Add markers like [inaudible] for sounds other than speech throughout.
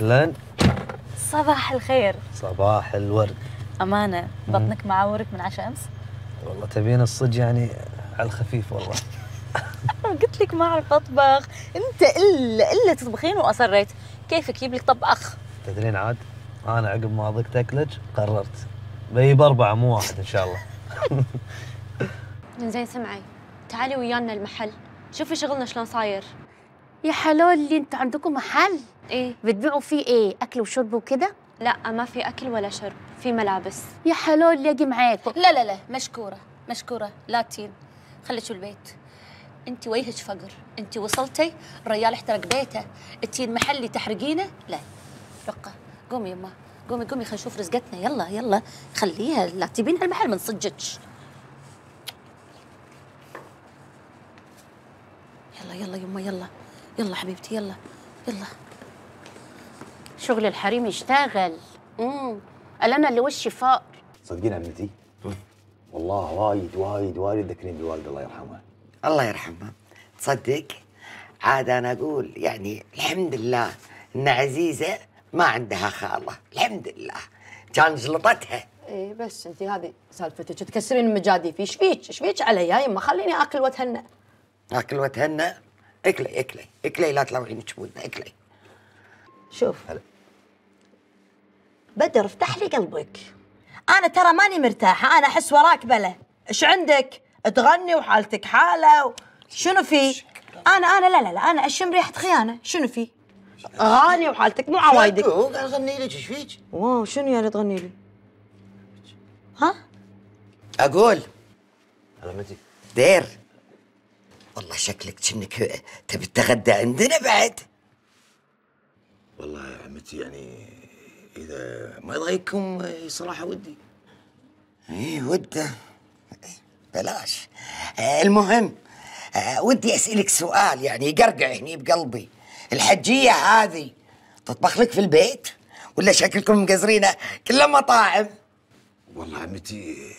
اهلا صباح الخير صباح الورد امانه بطنك معورك من عشاء امس والله تبين الصج يعني على الخفيف والله [laughs] قلت لك ما اعرف اطبخ انت الا الا تطبخين واصريت كيفك جيب لك طبخ تدرين عاد انا عقب ما ضقت اكلج قررت بجيب اربعه مو واحد ان شاء الله [laughs] زين سمعي تعالي ويانا المحل شوفي شغلنا شلون صاير يا حلول اللي انت عندكم محل ايه بتبيعوا فيه ايه اكل وشرب وكده لا ما في اكل ولا شرب في ملابس يا حلول لاقي معاكم لا لا لا مشكوره مشكوره لا تين خليك البيت انت وجهك فقر انت وصلتي الريال احترق بيته التين محلي تحرقينه لا رقه قومي يما قومي قومي خلينا نشوف رزقتنا يلا يلا خليها لا تبين هالمحل من صدقك يلا يلا يما يلا يلا حبيبتي يلا يلا شغل الحريم اشتغل امم قال انا اللي وشي فقر صدقين عمتي طيب. والله وايد وايد وايد ذكرين بالوالده الله يرحمه الله يرحمه تصدق عاد انا اقول يعني الحمد لله ان عزيزه ما عندها خاله الحمد لله كان جلطتها ايه بس انت هذه سالفتك تكسرين مجاديفي ايش فيك ايش فيك علي يا يما خليني اكل واتهنى اكل واتهنى اكلي اكلي اكلي لا تلوحين تشبودنا اكلي شوف هلا. بدر افتح لي قلبك انا ترى ماني مرتاحه انا احس وراك بلا ايش عندك تغني وحالتك حاله و... شنو في انا انا لا لا لا انا اشم ريحه خيانه شنو في اغاني وحالتك مو عوايدك اغني لك ايش فيك واو شنو يعني تغني لي ها اقول متي دير والله شكلك كأنك تبي تتغدى عندنا بعد والله يا عمتي يعني إذا ما يضايقكم إيه، صراحة ودي إيه وده إيه، بلاش إيه، المهم ودي أسألك سؤال يعني يقرقع هني بقلبي الحجية هذه تطبخ لك في البيت ولا شكلكم مقزرينه كلها مطاعم والله عمتي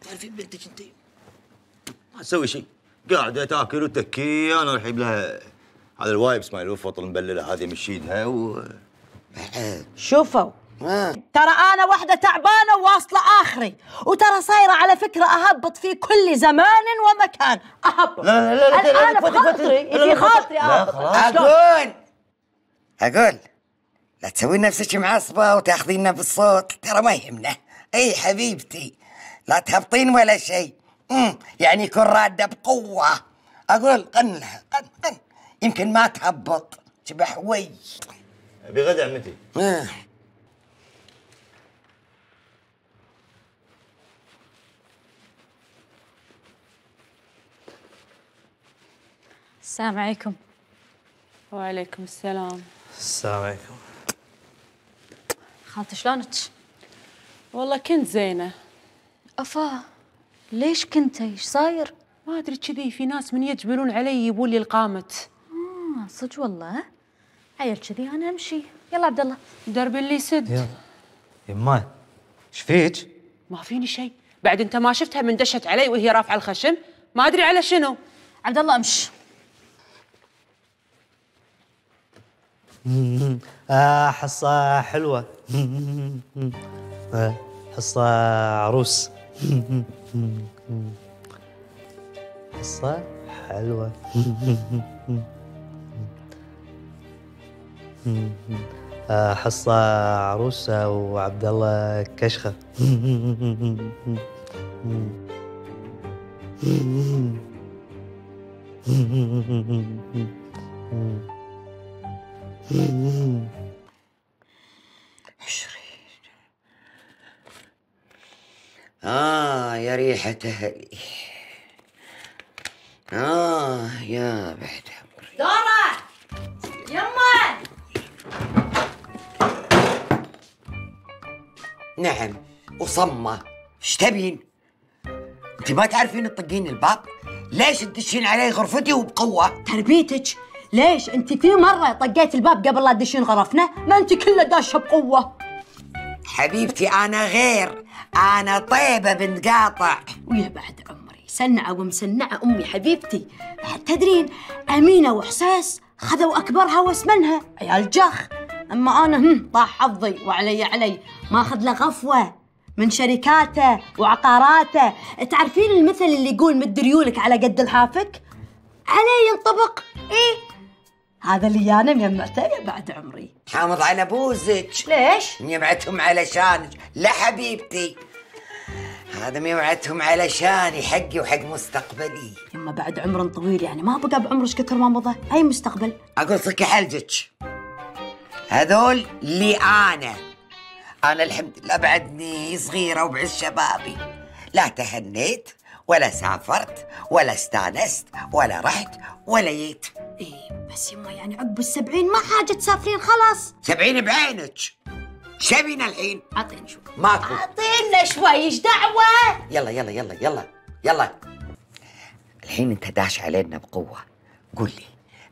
تعرفين بنتك انت ما تسوي شيء قاعده تاكل وتكي انا الحين لها هذا الوايبس مال وطل المبلله هذه مشيدها و شوفوا آه. ترى انا واحده تعبانه وواصله اخري وترى صايره على فكره اهبط في كل زمان ومكان اهبط لا لا لا لا الان في خاطري في خاطري اهبط اقول اقول لا تسوين نفسك معصبه وتاخذينا بالصوت ترى ما يهمنا اي حبيبتي لا تهبطين ولا شيء يعني كن راده بقوه اقول قنها قن قن يمكن ما تهبط تبح وي غدا عمتي إيه. السلام عليكم وعليكم السلام السلام عليكم خالتي شلونك؟ والله كنت زينة أفا ليش كنتي؟ ايش صاير؟ ما أدري كذي في ناس من يجبلون علي يبولي لي القامت آه صدق والله؟ عيل كذي انا امشي يلا عبد الله درب اللي يسد يلا يما ايش فيك؟ ما فيني شيء بعد انت ما شفتها من دشت علي وهي رافعه الخشم ما ادري على شنو عبد الله امشي [laughs] آه حصة حلوة [laughs] آه حصة عروس [laughs] حصة حلوة آه، حصة عروسة وعبد الله كشخة عشرين آه يا ريحة أهلي آه يا بعد نعم وصمة ايش تبين؟ انت ما تعرفين تطقين الباب؟ ليش تدشين علي غرفتي وبقوة؟ تربيتك ليش انت في مرة طقيت الباب قبل لا تدشين غرفنا ما انت كله داشة بقوة حبيبتي انا غير انا طيبة بنت قاطع ويا بعد عمري سنعة ومسنعة امي حبيبتي بعد تدرين امينة وحساس خذوا اكبرها واسمنها عيال جخ اما انا هم طاح حظي وعلي علي ماخذ له غفوه من شركاته وعقاراته تعرفين المثل اللي يقول مد ريولك على قد لحافك عليه ينطبق ايه هذا اللي يانا يا بعد عمري حامض على بوزك ليش يبعتهم علشانك لا حبيبتي هذا ميوعتهم علشاني حقي وحق مستقبلي يما بعد عمر طويل يعني ما بقى بعمرك كثر ما مضى اي مستقبل اقول صك حلجك هذول لي انا أنا الحمد لله بعدني صغيرة وبعز شبابي لا تهنيت ولا سافرت ولا استانست ولا رحت ولا جيت إيه بس يما يعني عقب السبعين ما حاجة تسافرين خلاص سبعين بعينك شبينا الحين اعطيني شوي ماكو أعطينا شوي ايش دعوة يلا يلا يلا يلا يلا الحين انت داش علينا بقوة قول لي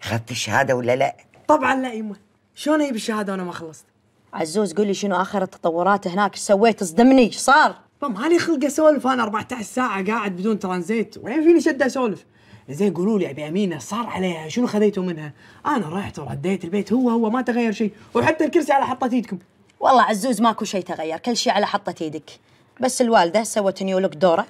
اخذت الشهادة ولا لا؟ طبعا لا يما شلون اجيب الشهادة وانا ما خلصت؟ عزوز لي شنو اخر التطورات هناك ايش سويت اصدمني ايش صار؟ لي خلق اسولف انا 14 ساعه قاعد بدون ترانزيت وين فيني شد اسولف؟ زين قولوا لي ابي امينه صار عليها شنو خذيتوا منها؟ انا رحت ورديت البيت هو هو ما تغير شيء وحتى الكرسي على حطه ايدكم. والله عزوز ماكو شيء تغير كل شيء على حطه ايدك. بس الوالده سوت نيو لوك دوره.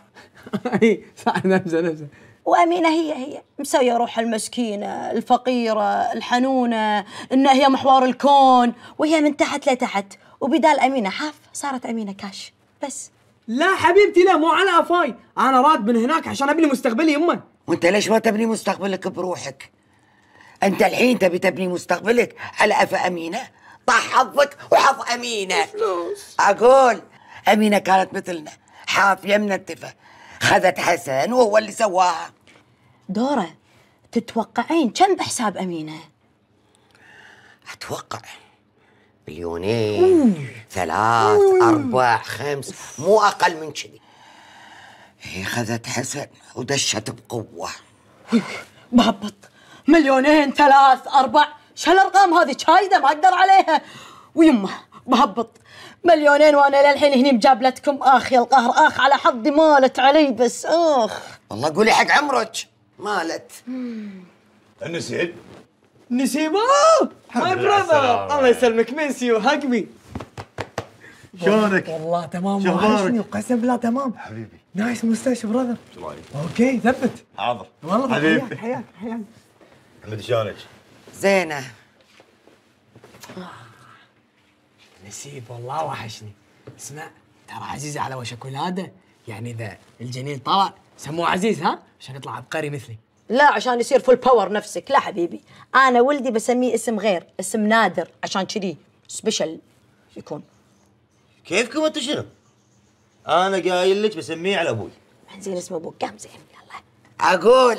[laughs] اي صح نفسه نفسه وأمينة هي هي مسوية روحها المسكينة الفقيرة الحنونة إنها هي محور الكون وهي من تحت لتحت وبدال أمينة حاف صارت أمينة كاش بس لا حبيبتي لا مو على أفاي أنا راد من هناك عشان أبني مستقبلي يما وأنت ليش ما تبني مستقبلك بروحك؟ أنت الحين تبي تبني مستقبلك على أفا أمينة؟ طاح حظك وحظ أمينة فلوس أقول أمينة كانت مثلنا حاف يمنا التفه خذت حسن وهو اللي سواها دورة تتوقعين كم بحساب أمينة؟ أتوقع مليونين ثلاث أربع خمس مو أقل من كذي هي خذت حسن ودشت بقوة [laughs] بهبط مليونين ثلاث أربع شو الأرقام هذه شايدة ما أقدر عليها ويمه بهبط مليونين وانا للحين هني مجابلتكم اخ يا القهر اخ على حظي مالت علي بس اخ والله قولي حق عمرك مالت النسيب نسيبه هاي براذر الله يسلمك ميسي وهاج مي شلونك؟ والله تمام وحشني وقسم بالله تمام حبيبي نايس مستشفى براذر شو رايك؟ اوكي ثبت حاضر والله حبيبي حياك حياك محمد شلونك؟ زينه آه. نسيت والله وحشني اسمع ترى عزيز على وشك ولاده يعني اذا الجنين طلع سموه عزيز ها عشان يطلع عبقري مثلي لا عشان يصير فول باور نفسك لا حبيبي انا ولدي بسميه اسم غير اسم نادر عشان كذي سبيشل يكون كيفكم انتم شنو؟ انا قايل لك بسميه على ابوي زين اسم ابوك قام زين يلا اقول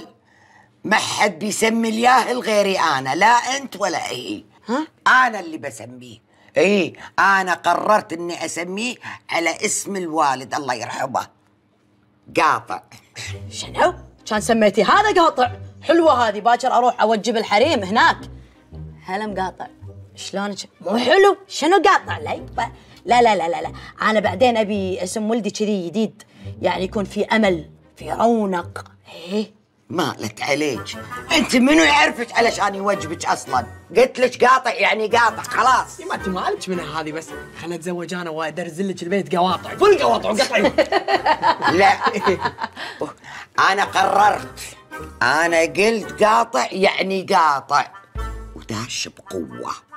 ما حد بيسمي الياهل غيري انا لا انت ولا هي ها انا اللي بسميه اي انا قررت اني اسميه على اسم الوالد الله يرحمه قاطع شنو؟ كان سميتي هذا قاطع حلوه هذه باكر اروح اوجب الحريم هناك هلا مقاطع شلونك مو حلو شنو قاطع لا لا لا لا لا انا بعدين ابي اسم ولدي كذي جديد يعني يكون في امل في رونق ايه مالك عليك انت منو يعرفك علشان يوجبك اصلا قلت لك قاطع يعني قاطع خلاص يا ما انت ما قلت من هذه بس خلنا اتزوج انا وادرزل لك البيت قواطع فل قواطع وقطعي [laughs] [laughs] لا انا قررت انا قلت قاطع يعني قاطع وداش بقوه